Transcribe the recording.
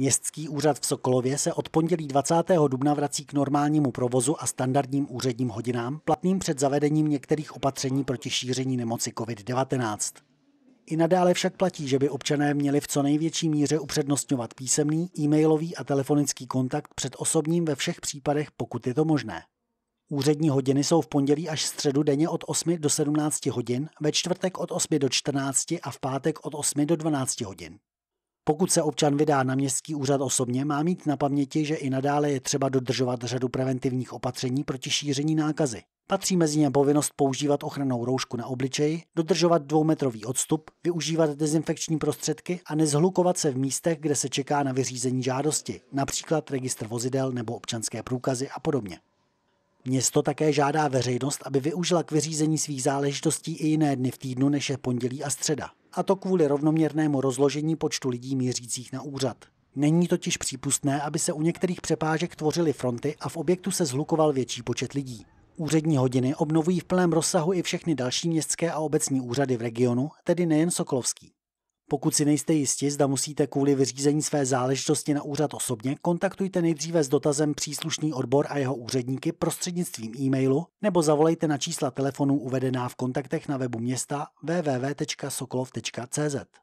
Městský úřad v Sokolově se od pondělí 20. dubna vrací k normálnímu provozu a standardním úředním hodinám, platným před zavedením některých opatření proti šíření nemoci COVID-19. I nadále však platí, že by občané měli v co největší míře upřednostňovat písemný, e-mailový a telefonický kontakt před osobním ve všech případech, pokud je to možné. Úřední hodiny jsou v pondělí až středu denně od 8 do 17 hodin, ve čtvrtek od 8 do 14 a v pátek od 8 do 12 hodin. Pokud se občan vydá na městský úřad osobně, má mít na paměti, že i nadále je třeba dodržovat řadu preventivních opatření proti šíření nákazy. Patří mezi ně povinnost používat ochranou roušku na obličeji, dodržovat dvoumetrový odstup, využívat dezinfekční prostředky a nezhlukovat se v místech, kde se čeká na vyřízení žádosti, například registr vozidel nebo občanské průkazy a podobně. Město také žádá veřejnost, aby využila k vyřízení svých záležitostí i jiné dny v týdnu, než je pondělí a středa. A to kvůli rovnoměrnému rozložení počtu lidí mířících na úřad. Není totiž přípustné, aby se u některých přepážek tvořily fronty a v objektu se zhlukoval větší počet lidí. Úřední hodiny obnovují v plném rozsahu i všechny další městské a obecní úřady v regionu, tedy nejen Sokolovský. Pokud si nejste jisti, zda musíte kvůli vyřízení své záležitosti na úřad osobně, kontaktujte nejdříve s dotazem příslušný odbor a jeho úředníky prostřednictvím e-mailu nebo zavolejte na čísla telefonů uvedená v kontaktech na webu města www.sokolov.cz.